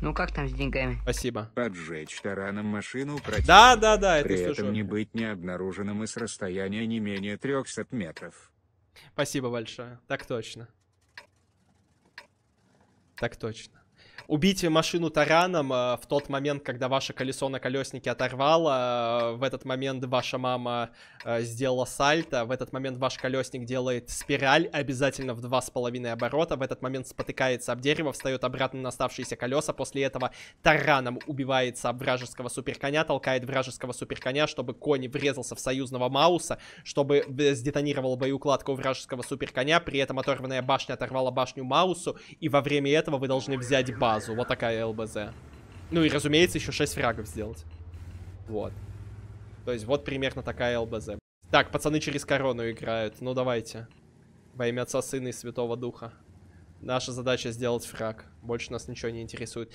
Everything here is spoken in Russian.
Ну как там с деньгами? Спасибо. Поджечь тараном машину против. Да, да, да, это При слушаю. этом не быть не обнаруженным и с расстояния не менее 300 метров. Спасибо большое. Так точно. Так точно. Убить машину тараном э, в тот момент, когда ваше колесо на колеснике оторвало, э, в этот момент ваша мама э, сделала сальто, в этот момент ваш колесник делает спираль, обязательно в два с половиной оборота, в этот момент спотыкается об дерево, встает обратно на оставшиеся колеса, после этого тараном убивается об вражеского суперконя, толкает вражеского суперконя, чтобы конь врезался в союзного Мауса, чтобы сдетонировала боеукладка у вражеского суперконя, при этом оторванная башня оторвала башню Маусу, и во время этого вы должны взять базу сразу. Вот такая ЛБЗ. Ну и, разумеется, еще 6 фрагов сделать. Вот. То есть вот примерно такая ЛБЗ. Так, пацаны через корону играют. Ну давайте. Во имя Отца, Сына и Святого Духа. Наша задача сделать фраг. Больше нас ничего не интересует.